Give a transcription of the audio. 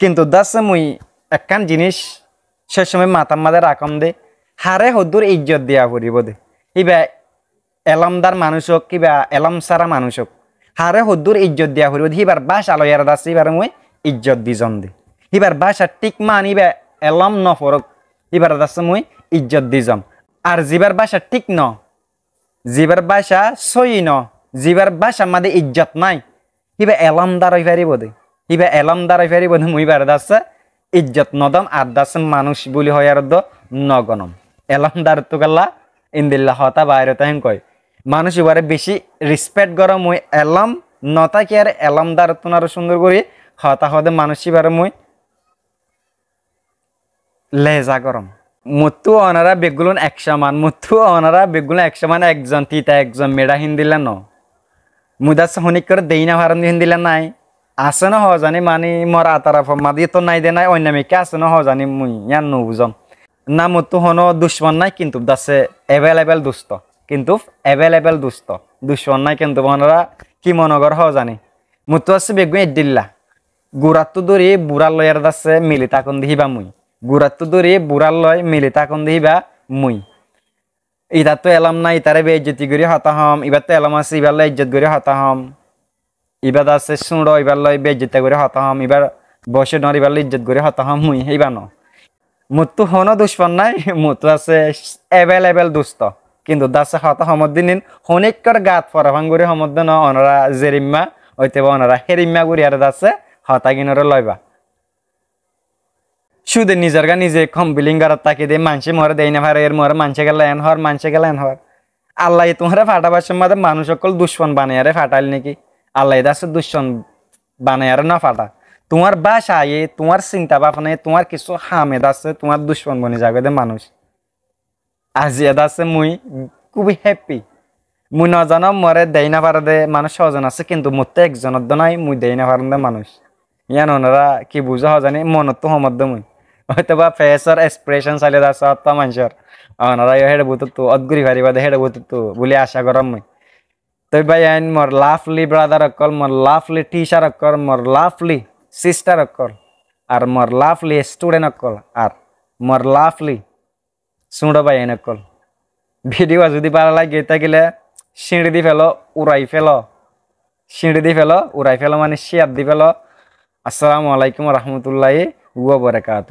কিন্তু দাসে মুই একখান জিনিস সে সময় মাথার মাঝে রাখম দে হারে হদুর ইজ্জত দিয়া ফুরিব দে ইবা এলামদার মানুষ হোক কিবা এলাম সারা মানুষ হোক হারে হদুর ইজ্জত দিয়া ফুরিব সিবার বাস আলয়ার দাস ইবার মুই ইজ্জত দিজন দে সিবার বাসা টিক মান ইবা এলাম ন ফরক ইবার দাস মুই ইজ্জত দিজম আর জিবার বাসা ঠিক ন জিবার বাসা সই ন জিবার বাসা মাদে ইজ্জত নাই কিবা এলামদার হইবারিব দে ইবা এলম দ্বারাই ফেরি বোধ মুই বার দাসে ইজ্জত নদম আর দাসে মানুষ বলি হয় আর দ নগনম এলম দ্বার তো গেলা ইন্দিল্লা হতা বাইরে তাহেন কয় মানুষ এবারে বেশি রিসপেক্ট করা মুই এলাম নতা কি আর এলম দ্বার তো আরো সুন্দর করি হতা হতে মানুষ এবারে মুই লেজা করম মুত্তু অনারা বেগুলন এক সমান মুত্তু অনারা বেগুলন এক সমান একজন তিতা একজন মেডা হিন্দিলা ন মুদাস হনিক করে দেই না ভারণ হিন্দিলা নাই আছে ন জানি মানি মৰা তাৰা মাদি তো নাই দে নাই অন্যামিকে আছে ন জানি মই ইয়ান নুবুজম মতো হনো দুশ্মন নাই কিন্তু দাসে এভেলেবেল দুষ্ট কিন্তু এভেলেবেল দুষ্ট দুশ্মন নাই কিন্তু মনরা কি মনগর হ জানি আছে বেগু এডিল্লা গুড়াতো দৌৰি বুঢ়া লয়ের দাসে মিলি তাকন দিহিবা মুই গুড়াতো দৌৰি বুঢ়া লয় মিলি তাকন দিহিবা মুই তো এলাম নাই ইতারে বে ইজ্জতি কৰি হতাহম তো এলাম আছে ইবাৰলৈ ইজ্জত কৰি হতাহম ইবার আছে সুড় এবার লই বেজিত করে হম এবার বসে নর এবার ইজ্জত করে হম মুই এইবার ন তো হন দুশ্মন নাই মৃত্যু আছে এভেলেবেল দুস্থ কিন্তু দাসে হত সমদিন হনিকর গাত ফরাভাং গুড়ি সমদিন অনরা জেরিম্মা ঐতেব অনরা হেরিম্মা গুড়ি আর দাসে হতা গিনরে লয়বা শুধু নিজের গা নিজে কম বিলিং করার তাকে দে মানসি মরে দেই না ভারে এর মরে মানুষে গেলে এন হর মানুষে গেলে এন হর আল্লাহ তোমার ফাটাবার সময় মানুষ সকল দুশ্মন বানিয়ে ফাটাইল নাকি আল্লাহ দাসে দুশ্মন বানায় আর না ফাটা তোমার বাসায় তোমার চিন্তা ভাবনায় তোমার কিছু হামেদ আছে তোমার দুশ্মন বনে যাবে দে মানুষ আজি এদ আছে মুই খুবই হ্যাপি মুই নজন মরে দেই না পারে দে মানুষ সহজন আছে কিন্তু মোতে একজনের তো নাই মুই দেই না পারেন দে মানুষ ইয়ান ওনারা কি বুঝা হজানি মনত তো সমত দে মুই হয়তো বা ফেসর এক্সপ্রেশন চালিয়ে দাস অত মানুষের ওনারা হেডে অত অদ্গুরি ভারিবা দে হেডে বুতুত বলে আশা করাম মুই তই বাইন আইন মোর লাভলি ব্রাদার অকল মোর লাভলি টিচার অকল মোর লাভলি সিস্টার অকল আর মোর লাভলি স্টুডেন্ট অকল আর মোর লাভলি সুড়ো বাইন অকল ভিডিও যদি ভালো লাগে থাকিলে সিঁড়ি দি ফেলো উড়াই ফেলো সিঁড়ি দি ফেলো উড়াই ফেলো মানে শেয়ার দি ফেলো আসসালামু আলাইকুম রহমতুল্লাহ ও বরকাত